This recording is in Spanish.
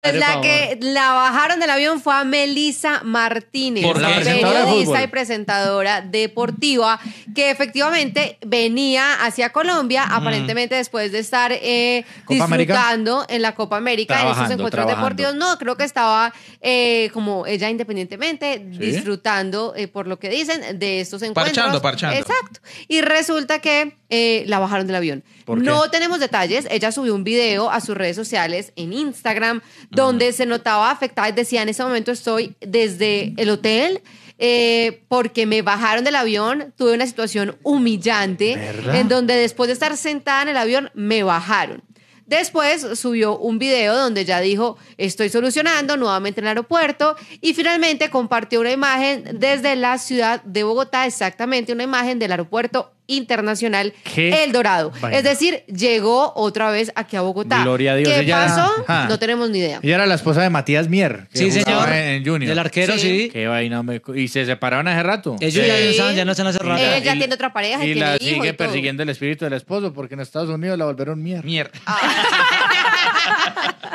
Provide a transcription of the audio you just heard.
Pues la que la bajaron del avión fue a Melissa Martínez, periodista y presentadora deportiva, que efectivamente venía hacia Colombia, mm. aparentemente después de estar eh, disfrutando en la Copa América, en esos encuentros deportivos. No, creo que estaba eh, como ella independientemente disfrutando, eh, por lo que dicen, de estos encuentros. Parchando, parchando. Exacto. Y resulta que la bajaron del avión. No tenemos detalles. Ella subió un video a sus redes sociales en Instagram donde se notaba afectada. Decía, en ese momento estoy desde el hotel. Eh, porque me bajaron del avión, tuve una situación humillante en donde después de estar sentada en el avión me bajaron. Después subió un video donde ya dijo, estoy solucionando nuevamente en el aeropuerto y finalmente compartió una imagen desde la ciudad de Bogotá, exactamente una imagen del aeropuerto Internacional El Dorado. Es decir, llegó otra vez aquí a Bogotá. Gloria a Dios. ¿Qué pasó? No tenemos ni idea. Y era la esposa de Matías Mier. Sí, señor. En, Del arquero, sí. Qué vaina, Y se separaron hace rato. Ellos ya, no están- ya no están hace rato. Ella ya tiene otra pareja y, la sigue persiguiendo el espíritu del esposo, porque en Estados Unidos la volvieron Mier. Mier.